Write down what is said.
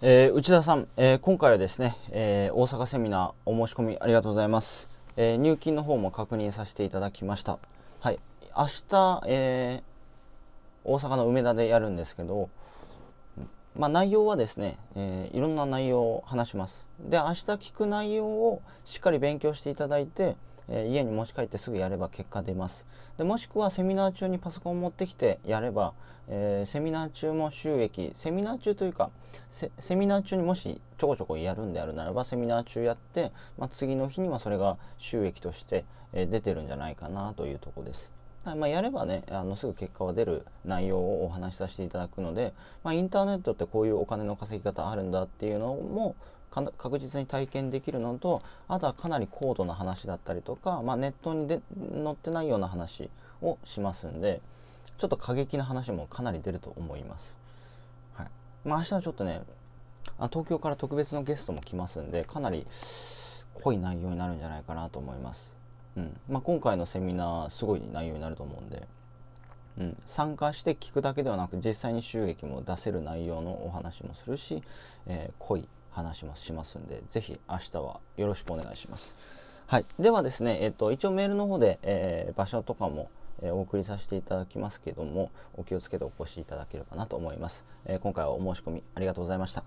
えー、内田さん、えー、今回はですね、えー、大阪セミナーお申し込みありがとうございます、え入金の方も確認させていただきましたはい明日、え大阪の梅田でやるんですけどまあ、内容はですね、えいろんな内容を話しますで明日聞く内容をしっかり勉強していただいてえー、家に持ち帰ってすぐやれば結果出ますでもしくはセミナー中にパソコンを持ってきてやれば、えー、セミナー中も収益セミナー中というかセミナー中にもしちょこちょこやるんであるならばセミナー中やって、まあ、次の日にはそれが収益として、えー、出てるんじゃないかなというとこですはいまあ、やればねあのすぐ結果は出る内容をお話しさせていただくので、まあ、インターネットってこういうお金の稼ぎ方あるんだっていうのも、確実に体験できるのとあとはかなり高度な話だったりとか、まあ、ネットにで載ってないような話をしますんでちょっと過激な話もかなり出ると思います。はいまあ、明日はちょっとねあ東京から特別のゲストも来ますんでかなり濃い内容になるんじゃないかなと思います。うんまあ、今回のセミナーすごい内容になると思うんで、うん、参加して聞くだけではなく実際に収益も出せる内容のお話もするし、えー、濃い話もしますんで、ぜひ明日はよろしくお願いします。はい。ではですね、えっ、ー、と、一応メールの方で、えー、場所とかも、えー、お送りさせていただきますけども、お気をつけてお越しいただければなと思います。え今回はお申し込みありがとうございました。